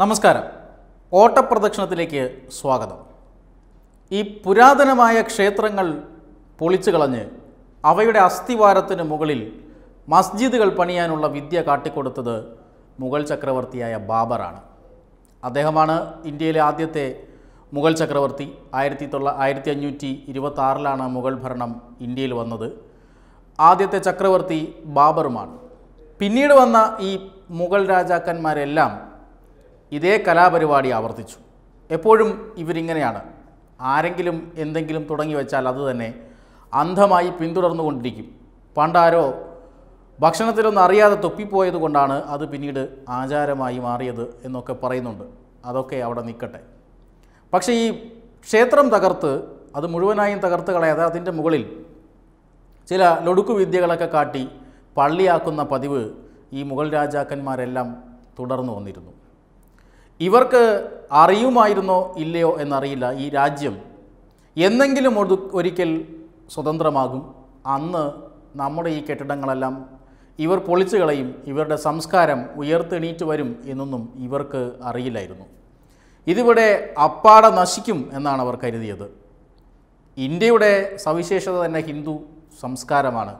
നമസ്കാരം ഓട്ടപ്രദക്ഷിണത്തിലേക്ക് സ്വാഗതം ഈ പുരാതനമായ ക്ഷേത്രങ്ങൾ പൊളിച്ചു കളഞ്ഞ് അവയുടെ അസ്ഥിവാരത്തിന് മുകളിൽ മസ്ജിദുകൾ പണിയാനുള്ള വിദ്യ കാട്ടിക്കൊടുത്തത് മുഗൾ ചക്രവർത്തിയായ ബാബറാണ് അദ്ദേഹമാണ് ഇന്ത്യയിലെ ആദ്യത്തെ മുഗൾ ചക്രവർത്തി ആയിരത്തി തൊള്ള ആയിരത്തി അഞ്ഞൂറ്റി ഇരുപത്തി മുഗൾ ഭരണം ഇന്ത്യയിൽ വന്നത് ആദ്യത്തെ ചക്രവർത്തി ബാബറുമാണ് പിന്നീട് വന്ന ഈ മുഗൾ രാജാക്കന്മാരെല്ലാം ഇതേ കലാപരിപാടി ആവർത്തിച്ചു എപ്പോഴും ഇവരിങ്ങനെയാണ് ആരെങ്കിലും എന്തെങ്കിലും തുടങ്ങി വെച്ചാൽ അത് തന്നെ അന്ധമായി പിന്തുടർന്നുകൊണ്ടിരിക്കും പണ്ടാരോ ഭക്ഷണത്തിലൊന്നും അറിയാതെ തൊപ്പിപ്പോയത് കൊണ്ടാണ് അത് പിന്നീട് ആചാരമായി മാറിയത് എന്നൊക്കെ പറയുന്നുണ്ട് അതൊക്കെ അവിടെ നിൽക്കട്ടെ പക്ഷേ ഈ ക്ഷേത്രം തകർത്ത് അത് മുഴുവനായും തകർത്ത് കളയാതെ അതിൻ്റെ മുകളിൽ ചില ലൊടുക്കു വിദ്യകളൊക്കെ കാട്ടി പള്ളിയാക്കുന്ന പതിവ് ഈ മുഗൾ രാജാക്കന്മാരെല്ലാം തുടർന്നു വന്നിരുന്നു ഇവർക്ക് അറിയുമായിരുന്നോ ഇല്ലയോ എന്നറിയില്ല ഈ രാജ്യം എന്നെങ്കിലും ഒതു ഒരിക്കൽ സ്വതന്ത്രമാകും അന്ന് നമ്മുടെ ഈ കെട്ടിടങ്ങളെല്ലാം ഇവർ പൊളിച്ചു കളയും ഇവരുടെ സംസ്കാരം ഉയർത്തെണീറ്റ് വരും എന്നൊന്നും ഇവർക്ക് അറിയില്ലായിരുന്നു ഇതിവിടെ അപ്പാടെ നശിക്കും എന്നാണ് അവർ കരുതിയത് ഇന്ത്യയുടെ സവിശേഷത തന്നെ ഹിന്ദു സംസ്കാരമാണ്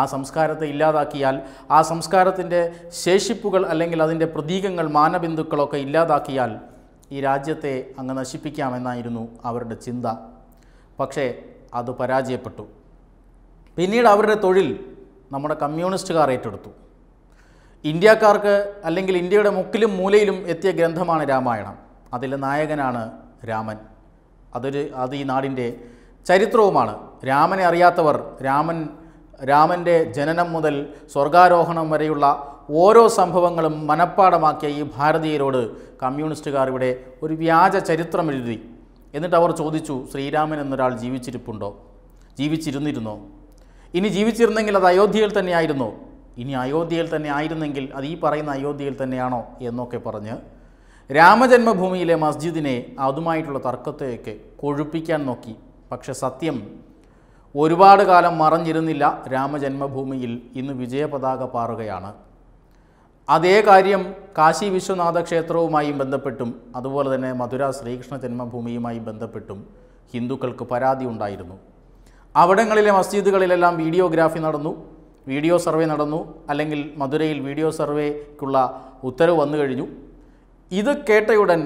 ആ സംസ്കാരത്തെ ഇല്ലാതാക്കിയാൽ ആ സംസ്കാരത്തിൻ്റെ ശേഷിപ്പുകൾ അല്ലെങ്കിൽ അതിൻ്റെ പ്രതീകങ്ങൾ മാനബിന്ദുക്കളൊക്കെ ഇല്ലാതാക്കിയാൽ ഈ രാജ്യത്തെ അങ്ങ് നശിപ്പിക്കാമെന്നായിരുന്നു അവരുടെ ചിന്ത പക്ഷേ അത് പരാജയപ്പെട്ടു പിന്നീട് അവരുടെ തൊഴിൽ നമ്മുടെ കമ്മ്യൂണിസ്റ്റുകാർ ഏറ്റെടുത്തു ഇന്ത്യക്കാർക്ക് അല്ലെങ്കിൽ ഇന്ത്യയുടെ മുക്കിലും മൂലയിലും എത്തിയ ഗ്രന്ഥമാണ് രാമായണം അതിലെ നായകനാണ് രാമൻ അതൊരു അത് ഈ നാടിൻ്റെ ചരിത്രവുമാണ് രാമനെ അറിയാത്തവർ രാമൻ രാമൻ്റെ ജനനം മുതൽ സ്വർഗാരോഹണം വരെയുള്ള ഓരോ സംഭവങ്ങളും മനഃപ്പാടമാക്കിയ ഈ ഭാരതീയരോട് കമ്മ്യൂണിസ്റ്റുകാർ ഇവിടെ ഒരു വ്യാജ ചരിത്രം എഴുതി എന്നിട്ട് അവർ ചോദിച്ചു ശ്രീരാമൻ എന്നൊരാൾ ജീവിച്ചിരിപ്പുണ്ടോ ജീവിച്ചിരുന്നിരുന്നോ ഇനി ജീവിച്ചിരുന്നെങ്കിൽ അത് അയോധ്യയിൽ തന്നെയായിരുന്നോ ഇനി അയോധ്യയിൽ തന്നെ ആയിരുന്നെങ്കിൽ അത് ഈ പറയുന്ന അയോധ്യയിൽ തന്നെയാണോ എന്നൊക്കെ പറഞ്ഞ് രാമജന്മഭൂമിയിലെ മസ്ജിദിനെ അതുമായിട്ടുള്ള തർക്കത്തെയൊക്കെ കൊഴുപ്പിക്കാൻ നോക്കി പക്ഷെ സത്യം ഒരുപാട് കാലം മറഞ്ഞിരുന്നില്ല രാമജന്മഭൂമിയിൽ ഇന്ന് വിജയപതാക പാറുകയാണ് അതേ കാര്യം കാശി വിശ്വനാഥ ക്ഷേത്രവുമായും ബന്ധപ്പെട്ടും അതുപോലെ തന്നെ മധുര ശ്രീകൃഷ്ണ ജന്മഭൂമിയുമായി ബന്ധപ്പെട്ടും ഹിന്ദുക്കൾക്ക് പരാതി ഉണ്ടായിരുന്നു അവിടങ്ങളിലെ മസ്ജിദുകളിലെല്ലാം വീഡിയോഗ്രാഫി നടന്നു വീഡിയോ സർവേ നടന്നു അല്ലെങ്കിൽ മധുരയിൽ വീഡിയോ സർവേക്കുള്ള ഉത്തരവ് വന്നു കഴിഞ്ഞു ഇത് കേട്ടയുടൻ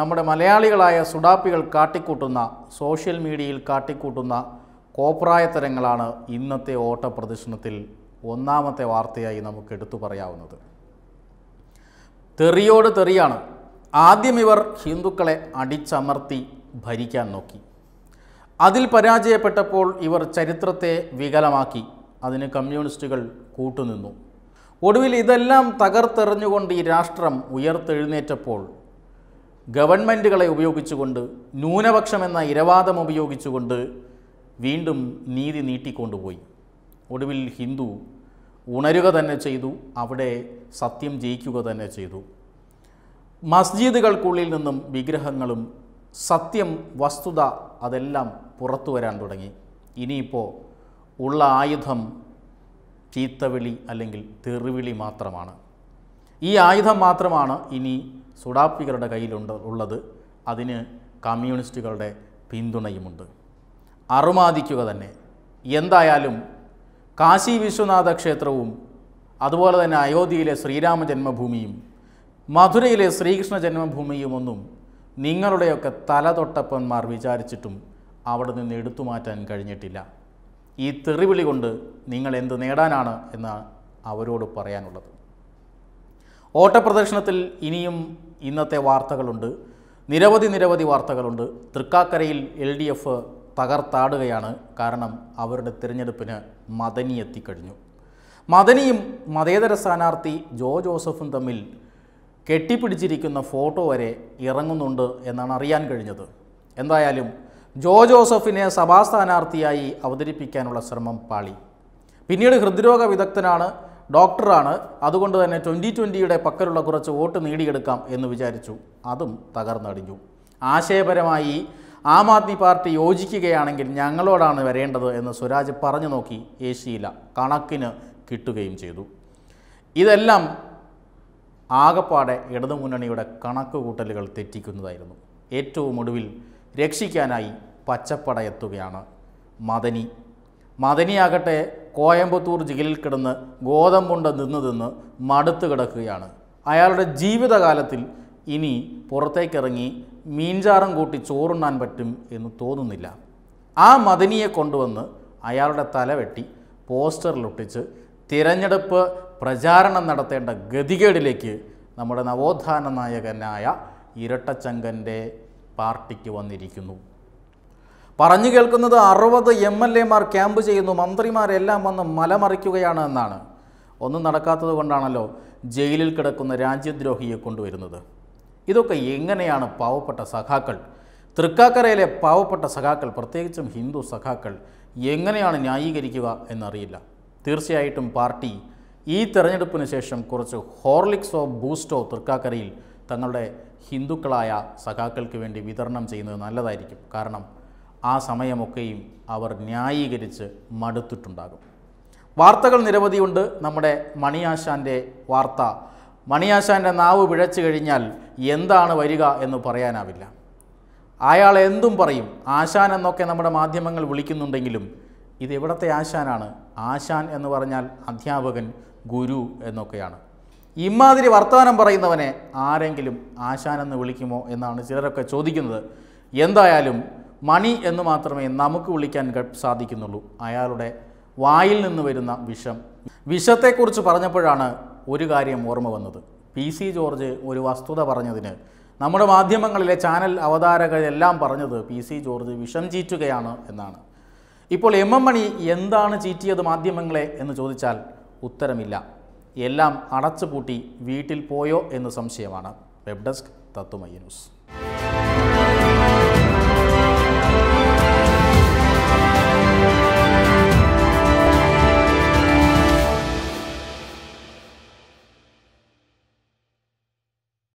നമ്മുടെ മലയാളികളായ സുഡാപ്പികൾ കാട്ടിക്കൂട്ടുന്ന സോഷ്യൽ മീഡിയയിൽ കാട്ടിക്കൂട്ടുന്ന കോപ്രായത്തരങ്ങളാണ് ഇന്നത്തെ ഓട്ടപ്രദർശനത്തിൽ ഒന്നാമത്തെ വാർത്തയായി നമുക്ക് എടുത്തു പറയാവുന്നത് തെറിയോട് തെറിയാണ് ആദ്യം ഇവർ ഹിന്ദുക്കളെ അടിച്ചമർത്തി ഭരിക്കാൻ നോക്കി അതിൽ പരാജയപ്പെട്ടപ്പോൾ ഇവർ ചരിത്രത്തെ വികലമാക്കി അതിന് കമ്മ്യൂണിസ്റ്റുകൾ കൂട്ടുനിന്നു ഒടുവിൽ ഇതെല്ലാം തകർത്തെറിഞ്ഞുകൊണ്ട് ഈ രാഷ്ട്രം ഉയർത്തെഴുന്നേറ്റപ്പോൾ ഗവൺമെൻറ്റുകളെ ഉപയോഗിച്ചുകൊണ്ട് ന്യൂനപക്ഷമെന്ന ഇരവാദം ഉപയോഗിച്ചുകൊണ്ട് വീണ്ടും നീതി നീട്ടിക്കൊണ്ടുപോയി ഒടുവിൽ ഹിന്ദു ഉണരുക തന്നെ ചെയ്തു അവിടെ സത്യം ജയിക്കുക തന്നെ ചെയ്തു മസ്ജിദുകൾക്കുള്ളിൽ നിന്നും വിഗ്രഹങ്ങളും സത്യം വസ്തുത അതെല്ലാം പുറത്തു വരാൻ തുടങ്ങി ഇനിയിപ്പോൾ ഉള്ള ആയുധം ചീത്തവിളി അല്ലെങ്കിൽ തെറിവിളി മാത്രമാണ് ഈ ആയുധം മാത്രമാണ് ഇനി സുഡാപ്പികളുടെ കയ്യിലുണ്ട് ഉള്ളത് അതിന് കമ്മ്യൂണിസ്റ്റുകളുടെ പിന്തുണയുമുണ്ട് അറുമാദിക്കുക തന്നെ എന്തായാലും കാശി വിശ്വനാഥ ക്ഷേത്രവും അതുപോലെ തന്നെ അയോധ്യയിലെ ശ്രീരാമ ജന്മഭൂമിയും മധുരയിലെ ശ്രീകൃഷ്ണ ജന്മഭൂമിയുമൊന്നും നിങ്ങളുടെയൊക്കെ തലതൊട്ടപ്പന്മാർ വിചാരിച്ചിട്ടും അവിടെ നിന്ന് എടുത്തു മാറ്റാൻ കഴിഞ്ഞിട്ടില്ല ഈ തെറിവിളി കൊണ്ട് നിങ്ങൾ എന്ത് നേടാനാണ് എന്ന് അവരോട് പറയാനുള്ളത് ഓട്ടപ്രദർശനത്തിൽ ഇനിയും ഇന്നത്തെ വാർത്തകളുണ്ട് നിരവധി നിരവധി വാർത്തകളുണ്ട് തൃക്കാക്കരയിൽ എൽ ഡി എഫ് തകർത്താടുകയാണ് കാരണം അവരുടെ തിരഞ്ഞെടുപ്പിന് മദനി എത്തിക്കഴിഞ്ഞു മദനിയും മതേതര സ്ഥാനാർത്ഥി ജോ ജോസഫും തമ്മിൽ കെട്ടിപ്പിടിച്ചിരിക്കുന്ന ഫോട്ടോ വരെ ഇറങ്ങുന്നുണ്ട് എന്നാണ് അറിയാൻ കഴിഞ്ഞത് എന്തായാലും ജോ ജോസഫിനെ സഭാ സ്ഥാനാർത്ഥിയായി അവതരിപ്പിക്കാനുള്ള ശ്രമം പാളി പിന്നീട് ഹൃദ്രോഗ വിദഗ്ധനാണ് ഡോക്ടറാണ് അതുകൊണ്ട് തന്നെ ട്വൻ്റി ട്വൻ്റിയുടെ പക്കലുള്ള കുറച്ച് വോട്ട് നേടിയെടുക്കാം എന്ന് വിചാരിച്ചു അതും തകർന്നടിഞ്ഞു ആശയപരമായി ആം ആദ്മി പാർട്ടി യോജിക്കുകയാണെങ്കിൽ ഞങ്ങളോടാണ് വരേണ്ടത് എന്ന് സ്വരാജ് പറഞ്ഞു നോക്കി ഏഷ്യയില കണക്കിന് കിട്ടുകയും ചെയ്തു ഇതെല്ലാം ആകപ്പാടെ ഇടതുമുന്നണിയുടെ കൂട്ടലുകൾ തെറ്റിക്കുന്നതായിരുന്നു ഏറ്റവും ഒടുവിൽ രക്ഷിക്കാനായി പച്ചപ്പട എത്തുകയാണ് മദനി മദനിയാകട്ടെ കോയമ്പത്തൂർ ജില്ലയിൽ കിടന്ന് ഗോതമ്പുണ്ട് നിന്ന് നിന്ന് മടുത്തു കിടക്കുകയാണ് അയാളുടെ ജീവിതകാലത്തിൽ ഇനി പുറത്തേക്കിറങ്ങി മീൻചാറും കൂട്ടി ചോറുണ്ണാൻ പറ്റും എന്ന് തോന്നുന്നില്ല ആ മദനിയെ കൊണ്ടുവന്ന് അയാളുടെ തല വെട്ടി പോസ്റ്ററിലൊട്ടിച്ച് തിരഞ്ഞെടുപ്പ് പ്രചാരണം നടത്തേണ്ട ഗതികേടിലേക്ക് നമ്മുടെ നവോത്ഥാന നായകനായ ഇരട്ടച്ചങ്കൻ്റെ പാർട്ടിക്ക് വന്നിരിക്കുന്നു പറഞ്ഞു കേൾക്കുന്നത് അറുപത് എം എൽ എമാർ ക്യാമ്പ് ചെയ്യുന്നു മന്ത്രിമാരെല്ലാം വന്ന് മലമറിക്കുകയാണ് എന്നാണ് ഒന്നും നടക്കാത്തത് കൊണ്ടാണല്ലോ ജയിലിൽ കിടക്കുന്ന രാജ്യദ്രോഹിയെ കൊണ്ടുവരുന്നത് ഇതൊക്കെ എങ്ങനെയാണ് പാവപ്പെട്ട സഖാക്കൾ തൃക്കാക്കരയിലെ പാവപ്പെട്ട സഖാക്കൾ പ്രത്യേകിച്ചും ഹിന്ദു സഖാക്കൾ എങ്ങനെയാണ് ന്യായീകരിക്കുക എന്നറിയില്ല തീർച്ചയായിട്ടും പാർട്ടി ഈ തെരഞ്ഞെടുപ്പിന് ശേഷം കുറച്ച് ഹോർലിക്സോ ബൂസ്റ്റോ തൃക്കാക്കരയിൽ തങ്ങളുടെ ഹിന്ദുക്കളായ സഖാക്കൾക്ക് വേണ്ടി വിതരണം ചെയ്യുന്നത് നല്ലതായിരിക്കും കാരണം ആ സമയമൊക്കെയും അവർ ന്യായീകരിച്ച് മടുത്തിട്ടുണ്ടാകും വാർത്തകൾ നിരവധിയുണ്ട് നമ്മുടെ മണിയാശാൻ്റെ വാർത്ത മണിയാശാൻ്റെ നാവ് പിഴച്ചു കഴിഞ്ഞാൽ എന്താണ് വരിക എന്ന് പറയാനാവില്ല അയാൾ എന്തും പറയും ആശാൻ എന്നൊക്കെ നമ്മുടെ മാധ്യമങ്ങൾ വിളിക്കുന്നുണ്ടെങ്കിലും ഇത് എവിടത്തെ ആശാനാണ് ആശാൻ എന്ന് പറഞ്ഞാൽ അധ്യാപകൻ ഗുരു എന്നൊക്കെയാണ് ഇമാതിരി വർത്തമാനം പറയുന്നവനെ ആരെങ്കിലും ആശാൻ എന്ന് വിളിക്കുമോ എന്നാണ് ചിലരൊക്കെ ചോദിക്കുന്നത് എന്തായാലും മണി എന്ന് മാത്രമേ നമുക്ക് വിളിക്കാൻ സാധിക്കുന്നുള്ളൂ അയാളുടെ വായിൽ നിന്ന് വരുന്ന വിഷം വിഷത്തെക്കുറിച്ച് പറഞ്ഞപ്പോഴാണ് ഒരു കാര്യം ഓർമ്മ വന്നത് പി സി ജോർജ് ഒരു വസ്തുത പറഞ്ഞതിന് നമ്മുടെ മാധ്യമങ്ങളിലെ ചാനൽ അവതാരകരെല്ലാം പറഞ്ഞത് പി സി ജോർജ് വിഷം ചീറ്റുകയാണ് എന്നാണ് ഇപ്പോൾ എം എം മണി എന്താണ് ചീറ്റിയത് മാധ്യമങ്ങളെ എന്ന് ചോദിച്ചാൽ ഉത്തരമില്ല എല്ലാം അടച്ചുപൂട്ടി വീട്ടിൽ പോയോ എന്ന് സംശയമാണ് വെബ് ഡെസ്ക് തത്തുമയ്യ ന്യൂസ്